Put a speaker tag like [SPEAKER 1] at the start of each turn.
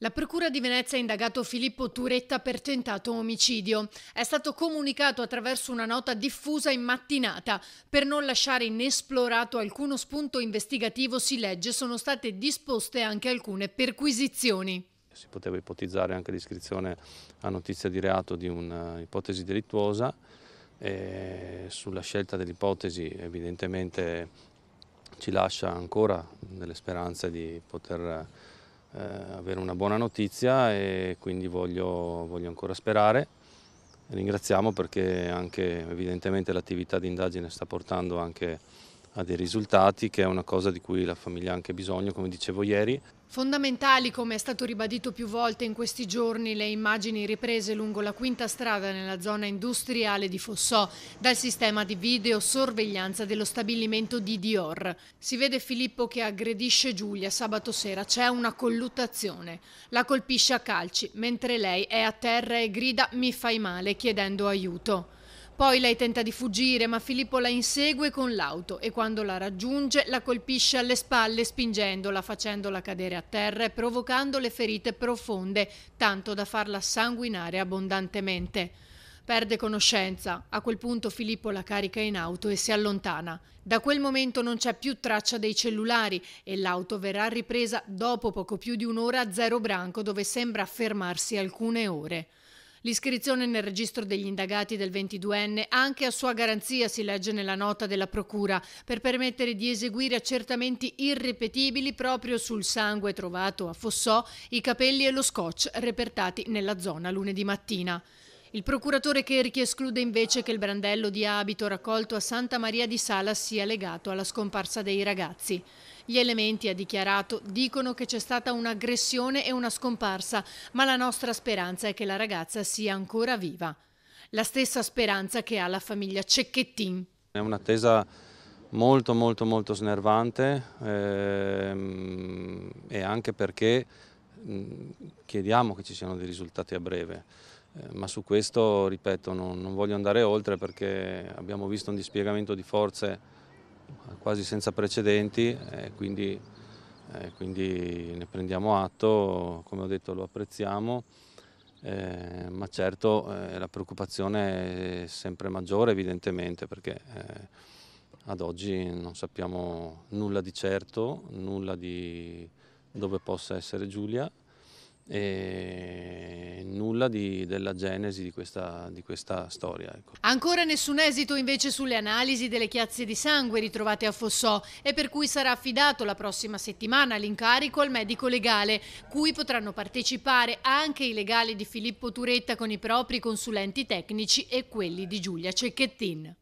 [SPEAKER 1] La Procura di Venezia ha indagato Filippo Turetta per tentato omicidio. È stato comunicato attraverso una nota diffusa in mattinata. Per non lasciare inesplorato alcuno spunto investigativo, si legge, sono state disposte anche alcune perquisizioni.
[SPEAKER 2] Si poteva ipotizzare anche l'iscrizione a notizia di reato di un'ipotesi delittuosa. E sulla scelta dell'ipotesi evidentemente ci lascia ancora delle speranze di poter eh, avere una buona notizia e quindi voglio, voglio ancora sperare. Ringraziamo perché anche evidentemente l'attività di indagine sta portando anche a dei risultati che è una cosa di cui la famiglia ha anche bisogno, come dicevo ieri.
[SPEAKER 1] Fondamentali, come è stato ribadito più volte in questi giorni, le immagini riprese lungo la quinta strada nella zona industriale di Fossò dal sistema di videosorveglianza dello stabilimento di Dior. Si vede Filippo che aggredisce Giulia sabato sera, c'è una colluttazione. La colpisce a calci, mentre lei è a terra e grida mi fai male chiedendo aiuto. Poi lei tenta di fuggire, ma Filippo la insegue con l'auto e quando la raggiunge la colpisce alle spalle spingendola, facendola cadere a terra e provocando le ferite profonde, tanto da farla sanguinare abbondantemente. Perde conoscenza, a quel punto Filippo la carica in auto e si allontana. Da quel momento non c'è più traccia dei cellulari e l'auto verrà ripresa dopo poco più di un'ora a Zero Branco dove sembra fermarsi alcune ore. L'iscrizione nel registro degli indagati del 22enne anche a sua garanzia si legge nella nota della Procura per permettere di eseguire accertamenti irrepetibili proprio sul sangue trovato a Fossò, i capelli e lo scotch repertati nella zona lunedì mattina. Il procuratore Kerchi esclude invece che il brandello di abito raccolto a Santa Maria di Sala sia legato alla scomparsa dei ragazzi. Gli elementi, ha dichiarato, dicono che c'è stata un'aggressione e una scomparsa, ma la nostra speranza è che la ragazza sia ancora viva. La stessa speranza che ha la famiglia Cecchettin.
[SPEAKER 2] È un'attesa molto molto molto snervante ehm, e anche perché mm, chiediamo che ci siano dei risultati a breve. Eh, ma su questo, ripeto, non, non, voglio andare oltre perché abbiamo visto un dispiegamento di forze eh, quasi senza precedenti e eh, quindi, e quindi ne prendiamo atto, come ho detto lo apprezziamo, eh, ma certo eh, la preoccupazione è sempre maggiore evidentemente perché eh, ad oggi non sappiamo nulla di certo, nulla di dove possa essere Giulia. E nulla di, della genesi di questa, di questa storia. Ecco.
[SPEAKER 1] Ancora nessun esito invece sulle analisi delle chiazze di sangue ritrovate a Fossò e per cui sarà affidato la prossima settimana l'incarico al medico legale, cui potranno partecipare anche i legali di Filippo Turetta con i propri consulenti tecnici e quelli di Giulia Cecchettin.